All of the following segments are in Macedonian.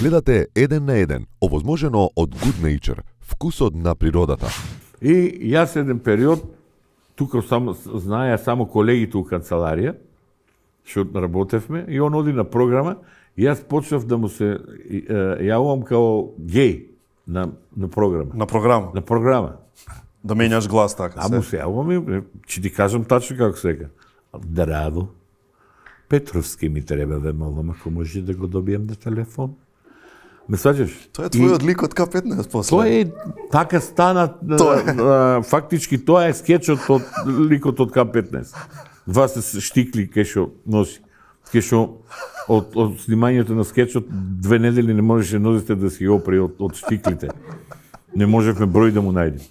Гледате еден на еден, овозможено од Good Nature, вкусот на природата. И јас еден период, тука само, знаја само колегите у канцеларија, што работевме, и он оди на програма, и јас почнав да му се јавувам као геј на, на програма. На програма? На програма. Да менјаш глас така се? А му се јавувам и ќе ти кажам тачно како се века. Драво, Петровски ми треба да молам, ако може да го добијам на телефон. Ме сваќаш? Тоа е твојот лик од К15 после. Тоа е така стана тоа е... фактички тоа е скетчот од ликот од К15. Два се штикли кај што носи. Кај што од, од снимањето на скетчот две недели не можеше нозите да си опри од, од штиклите. Не можевме број да му најдем.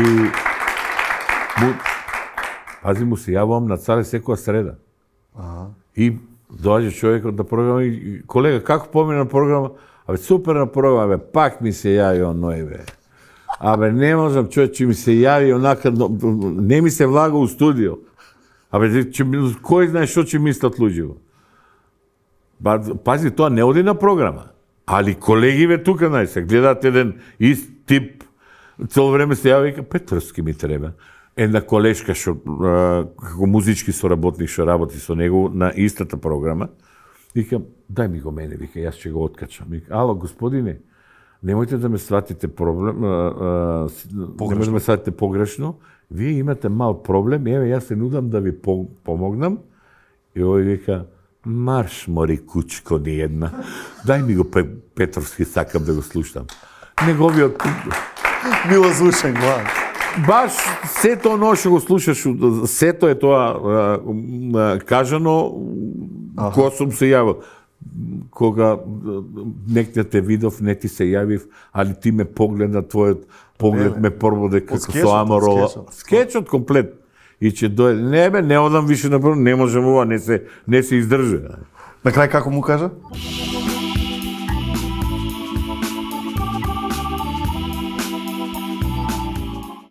И му, пази му се јавувам на царе секоја среда. Ага. И Доаѓа човекот на да програма и колега, како помина програма? Абе, на програма, бе, пак ми се јави ној, бе. Абе, не можам, човече, ми се јави онака, не ми се влага у студио. Абе, че, кој знае што ќе мислат луѓето? Пази, тоа не оди на програма. Али колеги ве тука, нај се гледат еден ист тип, цело време се јави и ка, Петровски ми треба една колешка што како музички соработник што работи со него на истата програма, вика, дај ми го мене, вика, јас ќе го откачам. Вика, ало, господине, немојте да ме сватите проблем, а, а, немојте да ме сватите погрешно, вие имате мал проблем, еве, јас се нудам да ви по помогнам. И овој вика, марш, мори кучко, ни една. Дај ми го Петровски, сакам да го слушам. Неговиот... Мило слушај, млад баш сето оно што го слушаш, сето е тоа кажано, кога сум се јавил кога некогаш те видов, не ти се јавив, али ти ме погледна, твојот поглед ме прво дека со амарова. скетчот комплет. И че дојде, не бе, не одам више на прво, не можам ова, не се, не се издржа. На крај како му кажа?